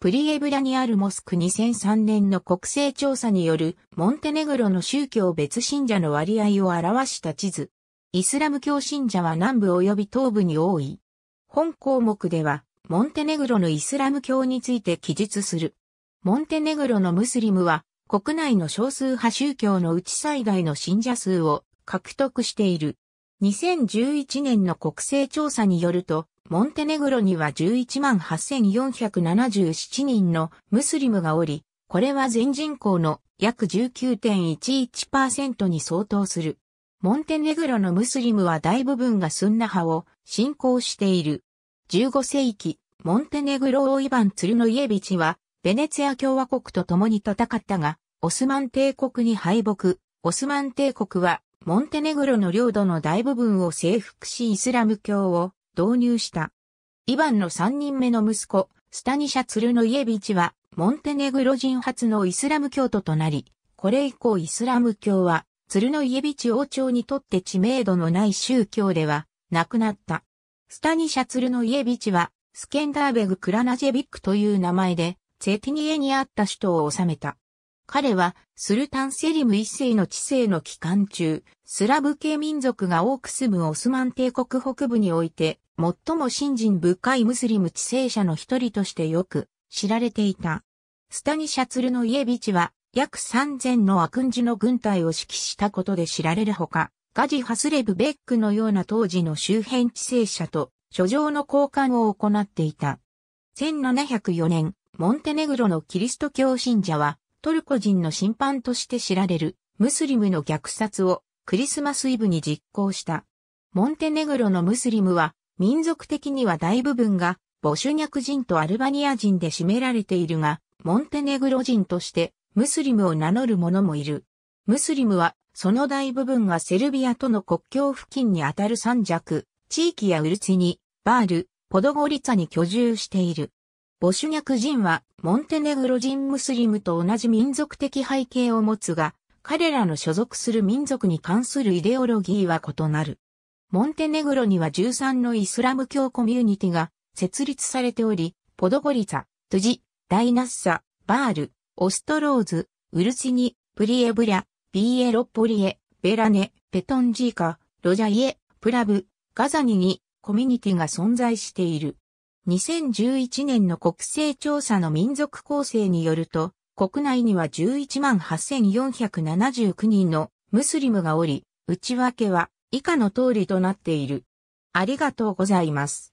プリエブラにあるモスク2003年の国勢調査によるモンテネグロの宗教別信者の割合を表した地図。イスラム教信者は南部及び東部に多い。本項目では、モンテネグロのイスラム教について記述する。モンテネグロのムスリムは、国内の少数派宗教のうち最大の信者数を獲得している。2011年の国勢調査によると、モンテネグロには11万8477人のムスリムがおり、これは全人口の約19.11%に相当する。モンテネグロのムスリムは大部分がスンナ派を信仰している。15世紀、モンテネグロ王イヴァン・ツルノイエビチは、ベネツィア共和国と共に戦ったが、オスマン帝国に敗北。オスマン帝国は、モンテネグロの領土の大部分を征服しイスラム教を導入した。イヴァンの3人目の息子、スタニシャ・ツルノイエビチは、モンテネグロ人初のイスラム教徒となり、これ以降イスラム教は、ツルノイエビチ王朝にとって知名度のない宗教では、なくなった。スタニシャ・ツルノイエビチは、スケンダーベグ・クラナジェビックという名前で、セティニエにあった首都を治めた。彼はスルタンセリム一世の治世の期間中、スラブ系民族が多く住むオスマン帝国北部において、最も信心深いムスリム治世者の一人としてよく知られていた。スタニシャツルのイエビチは、約3000のアクンジの軍隊を指揮したことで知られるほか、ガジ・ハスレブ・ベックのような当時の周辺治世者と書状の交換を行っていた。1704年、モンテネグロのキリスト教信者は、トルコ人の審判として知られるムスリムの虐殺をクリスマスイブに実行した。モンテネグロのムスリムは民族的には大部分がボシュニャク人とアルバニア人で占められているが、モンテネグロ人としてムスリムを名乗る者もいる。ムスリムはその大部分がセルビアとの国境付近にあたる三弱、地域やウルツィニ、バール、ポドゴリツァに居住している。ボシュニャク人は、モンテネグロ人ムスリムと同じ民族的背景を持つが、彼らの所属する民族に関するイデオロギーは異なる。モンテネグロには13のイスラム教コミュニティが設立されており、ポドゴリザ、トゥジ、ダイナッサ、バール、オストローズ、ウルチニ、プリエブリャ、ビエロッポリエ、ベラネ、ペトンジーカ、ロジャイエ、プラブ、ガザニにコミュニティが存在している。2011年の国勢調査の民族構成によると、国内には11万8479人のムスリムがおり、内訳は以下の通りとなっている。ありがとうございます。